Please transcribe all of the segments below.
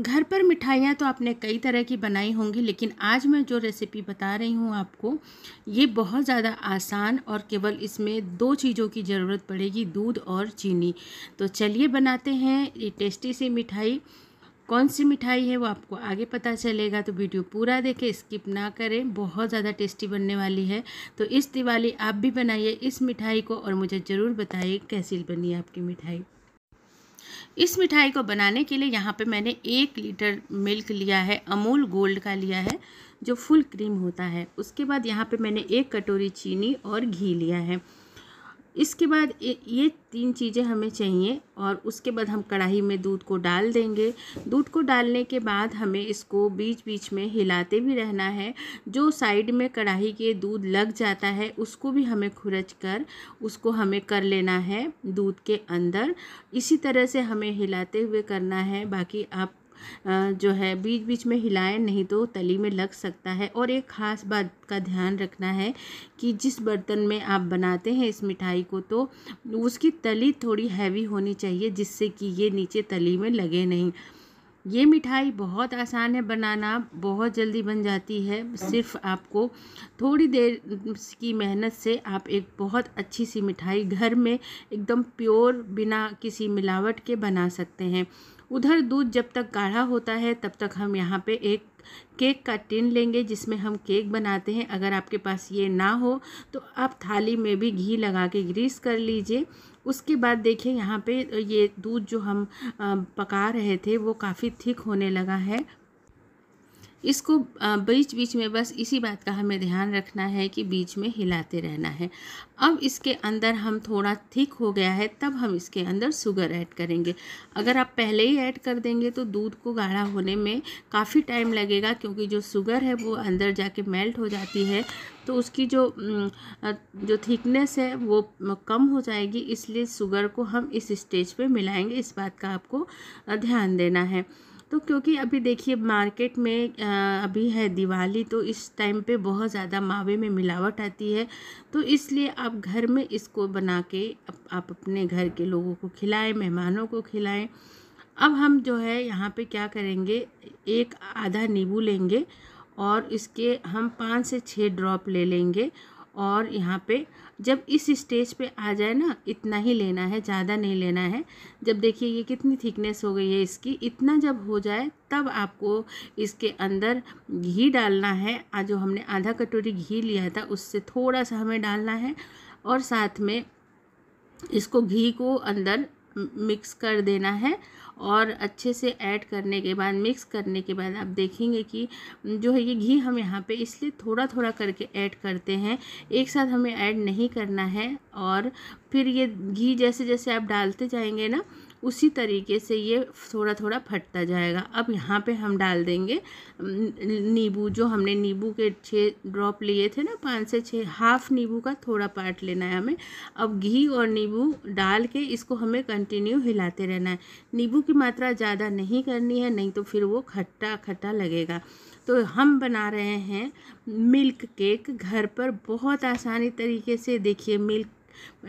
घर पर मिठाइयाँ तो आपने कई तरह की बनाई होंगी लेकिन आज मैं जो रेसिपी बता रही हूँ आपको ये बहुत ज़्यादा आसान और केवल इसमें दो चीज़ों की ज़रूरत पड़ेगी दूध और चीनी तो चलिए बनाते हैं ये टेस्टी सी मिठाई कौन सी मिठाई है वो आपको आगे पता चलेगा तो वीडियो पूरा देखें स्किप ना करें बहुत ज़्यादा टेस्टी बनने वाली है तो इस दिवाली आप भी बनाइए इस मिठाई को और मुझे ज़रूर बताइए कैसी बनी आपकी मिठाई इस मिठाई को बनाने के लिए यहाँ पे मैंने एक लीटर मिल्क लिया है अमूल गोल्ड का लिया है जो फुल क्रीम होता है उसके बाद यहाँ पे मैंने एक कटोरी चीनी और घी लिया है इसके बाद ये तीन चीज़ें हमें चाहिए और उसके बाद हम कढ़ाई में दूध को डाल देंगे दूध को डालने के बाद हमें इसको बीच बीच में हिलाते भी रहना है जो साइड में कढ़ाई के दूध लग जाता है उसको भी हमें खुरच कर उसको हमें कर लेना है दूध के अंदर इसी तरह से हमें हिलाते हुए करना है बाकी आप जो है बीच बीच में हिलाएं नहीं तो तली में लग सकता है और एक ख़ास बात का ध्यान रखना है कि जिस बर्तन में आप बनाते हैं इस मिठाई को तो उसकी तली थोड़ी हैवी होनी चाहिए जिससे कि ये नीचे तली में लगे नहीं ये मिठाई बहुत आसान है बनाना बहुत जल्दी बन जाती है सिर्फ आपको थोड़ी देर की मेहनत से आप एक बहुत अच्छी सी मिठाई घर में एकदम प्योर बिना किसी मिलावट के बना सकते हैं उधर दूध जब तक गाढ़ा होता है तब तक हम यहाँ पे एक केक का टिन लेंगे जिसमें हम केक बनाते हैं अगर आपके पास ये ना हो तो आप थाली में भी घी लगा के ग्रीस कर लीजिए उसके बाद देखिए यहाँ पे ये दूध जो हम पका रहे थे वो काफ़ी थिक होने लगा है इसको बीच बीच में बस इसी बात का हमें ध्यान रखना है कि बीच में हिलाते रहना है अब इसके अंदर हम थोड़ा थिक हो गया है तब हम इसके अंदर शुगर ऐड करेंगे अगर आप पहले ही ऐड कर देंगे तो दूध को गाढ़ा होने में काफ़ी टाइम लगेगा क्योंकि जो शुगर है वो अंदर जाके मेल्ट हो जाती है तो उसकी जो जो थिकनेस है वो कम हो जाएगी इसलिए शुगर को हम इस स्टेज पे मिलाएंगे इस बात का आपको ध्यान देना है तो क्योंकि अभी देखिए मार्केट में अभी है दिवाली तो इस टाइम पे बहुत ज़्यादा मावे में मिलावट आती है तो इसलिए आप घर में इसको बना के आप अपने घर के लोगों को खिलाएं मेहमानों को खिलाएं अब हम जो है यहाँ पे क्या करेंगे एक आधा नींबू लेंगे और इसके हम पाँच से छः ड्रॉप ले लेंगे और यहाँ पर जब इस स्टेज पे आ जाए ना इतना ही लेना है ज़्यादा नहीं लेना है जब देखिए ये कितनी थिकनेस हो गई है इसकी इतना जब हो जाए तब आपको इसके अंदर घी डालना है आज जो हमने आधा कटोरी घी लिया था उससे थोड़ा सा हमें डालना है और साथ में इसको घी को अंदर मिक्स कर देना है और अच्छे से ऐड करने के बाद मिक्स करने के बाद आप देखेंगे कि जो है ये घी हम यहाँ पे इसलिए थोड़ा थोड़ा करके ऐड करते हैं एक साथ हमें ऐड नहीं करना है और फिर ये घी जैसे जैसे आप डालते जाएंगे ना उसी तरीके से ये थोड़ा थोड़ा फटता जाएगा अब यहाँ पे हम डाल देंगे नींबू जो हमने नींबू के छः ड्रॉप लिए थे ना पाँच से छः हाफ नींबू का थोड़ा पार्ट लेना है हमें अब घी और नींबू डाल के इसको हमें कंटिन्यू हिलाते रहना है नींबू की मात्रा ज़्यादा नहीं करनी है नहीं तो फिर वो खट्टा खट्टा लगेगा तो हम बना रहे हैं मिल्क केक घर पर बहुत आसानी तरीके से देखिए मिल्क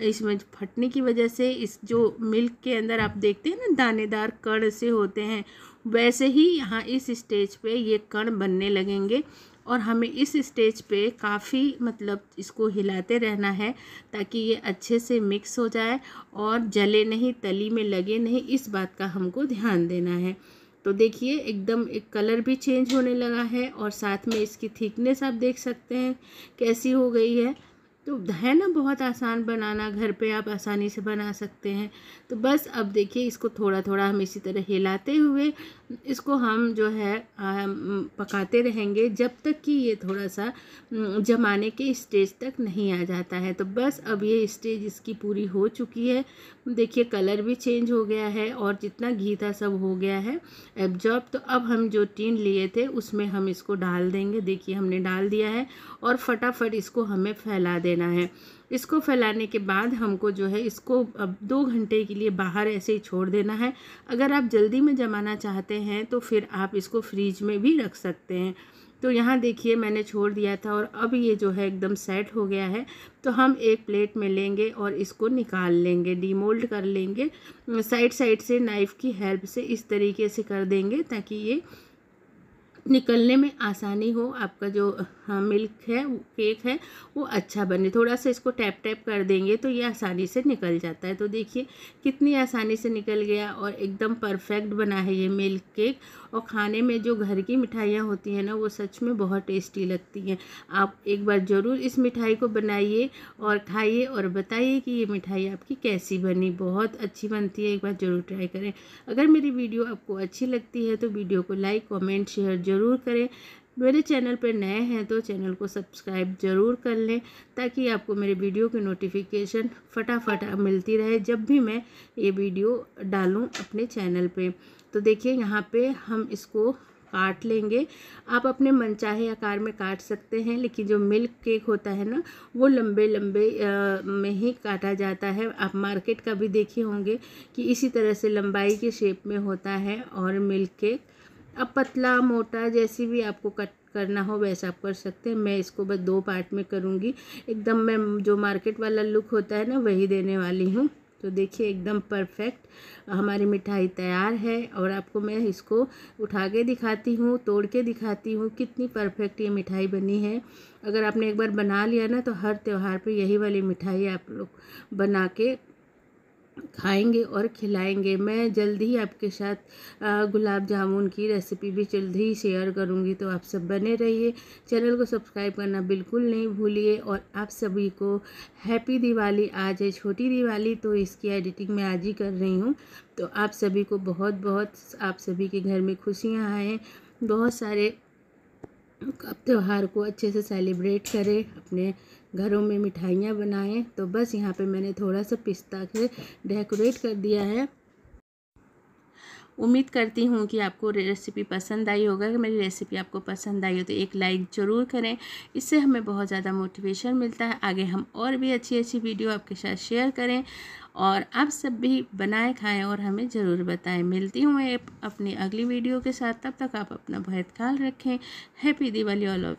इसमें फटने की वजह से इस जो मिल्क के अंदर आप देखते हैं ना दानेदार कण से होते हैं वैसे ही यहाँ इस स्टेज पे ये कण बनने लगेंगे और हमें इस स्टेज पे काफ़ी मतलब इसको हिलाते रहना है ताकि ये अच्छे से मिक्स हो जाए और जले नहीं तली में लगे नहीं इस बात का हमको ध्यान देना है तो देखिए एकदम एक कलर भी चेंज होने लगा है और साथ में इसकी थिकनेस आप देख सकते हैं कैसी हो गई है तो है ना बहुत आसान बनाना घर पे आप आसानी से बना सकते हैं तो बस अब देखिए इसको थोड़ा थोड़ा हम इसी तरह हिलाते हुए इसको हम जो है पकाते रहेंगे जब तक कि ये थोड़ा सा जमाने के स्टेज तक नहीं आ जाता है तो बस अब ये स्टेज इसकी पूरी हो चुकी है देखिए कलर भी चेंज हो गया है और जितना घी था सब हो गया है एब्जॉर्ब तो अब हम जो टीन लिए थे उसमें हम इसको डाल देंगे देखिए हमने डाल दिया है और फटाफट इसको हमें फैला देना देना है इसको फैलाने के बाद हमको जो है इसको अब दो घंटे के लिए बाहर ऐसे ही छोड़ देना है अगर आप जल्दी में जमाना चाहते हैं तो फिर आप इसको फ्रीज में भी रख सकते हैं तो यहाँ देखिए मैंने छोड़ दिया था और अब ये जो है एकदम सेट हो गया है तो हम एक प्लेट में लेंगे और इसको निकाल लेंगे डीमोल्ड कर लेंगे साइड साइड से नाइफ़ की हेल्प से इस तरीके से कर देंगे ताकि ये निकलने में आसानी हो आपका जो हाँ, मिल्क है केक है वो अच्छा बने थोड़ा सा इसको टैप टैप कर देंगे तो ये आसानी से निकल जाता है तो देखिए कितनी आसानी से निकल गया और एकदम परफेक्ट बना है ये मिल्क केक और खाने में जो घर की मिठाइयाँ होती हैं ना वो सच में बहुत टेस्टी लगती हैं आप एक बार ज़रूर इस मिठाई को बनाइए और खाइए और बताइए कि ये मिठाई आपकी कैसी बनी बहुत अच्छी बनती है एक बार ज़रूर ट्राई करें अगर मेरी वीडियो आपको अच्छी लगती है तो वीडियो को लाइक कॉमेंट शेयर जो ज़रूर करें मेरे चैनल पर नए हैं तो चैनल को सब्सक्राइब ज़रूर कर लें ताकि आपको मेरे वीडियो की नोटिफिकेशन फटाफट मिलती रहे जब भी मैं ये वीडियो डालूँ अपने चैनल पे तो देखिए यहाँ पे हम इसको काट लेंगे आप अपने मनचाहे आकार में काट सकते हैं लेकिन जो मिल्क केक होता है ना वो लंबे लंबे में ही काटा जाता है आप मार्केट का भी देखे होंगे कि इसी तरह से लंबाई के शेप में होता है और मिल्क केक अब पतला मोटा जैसी भी आपको कट करना हो वैसा आप कर सकते हैं मैं इसको बस दो पार्ट में करूँगी एकदम मैं जो मार्केट वाला लुक होता है ना वही देने वाली हूँ तो देखिए एकदम परफेक्ट हमारी मिठाई तैयार है और आपको मैं इसको उठा के दिखाती हूँ तोड़ के दिखाती हूँ कितनी परफेक्ट ये मिठाई बनी है अगर आपने एक बार बना लिया ना तो हर त्यौहार पे यही वाली मिठाई आप लोग बना के खाएंगे और खिलाएंगे मैं जल्द ही आपके साथ गुलाब जामुन की रेसिपी भी जल्द ही शेयर करूंगी तो आप सब बने रहिए चैनल को सब्सक्राइब करना बिल्कुल नहीं भूलिए और आप सभी को हैप्पी दिवाली आज है छोटी दिवाली तो इसकी एडिटिंग मैं आज ही कर रही हूँ तो आप सभी को बहुत बहुत आप सभी के घर में खुशियाँ आएँ बहुत सारे अब त्यौहार को अच्छे से सेलिब्रेट करें अपने घरों में मिठाइयाँ बनाएं तो बस यहाँ पे मैंने थोड़ा सा पिस्ता से डेकोरेट कर दिया है उम्मीद करती हूँ कि आपको रेसिपी पसंद आई होगा अगर मेरी रेसिपी आपको पसंद आई हो तो एक लाइक ज़रूर करें इससे हमें बहुत ज़्यादा मोटिवेशन मिलता है आगे हम और भी अच्छी अच्छी वीडियो आपके साथ शेयर करें और आप सब भी बनाए खाएं और हमें ज़रूर बताएं मिलती हूँ अपनी अगली वीडियो के साथ तब तक आप अपना बहुत ख्याल रखें हैप्पी दिवाली ऑल ऑफ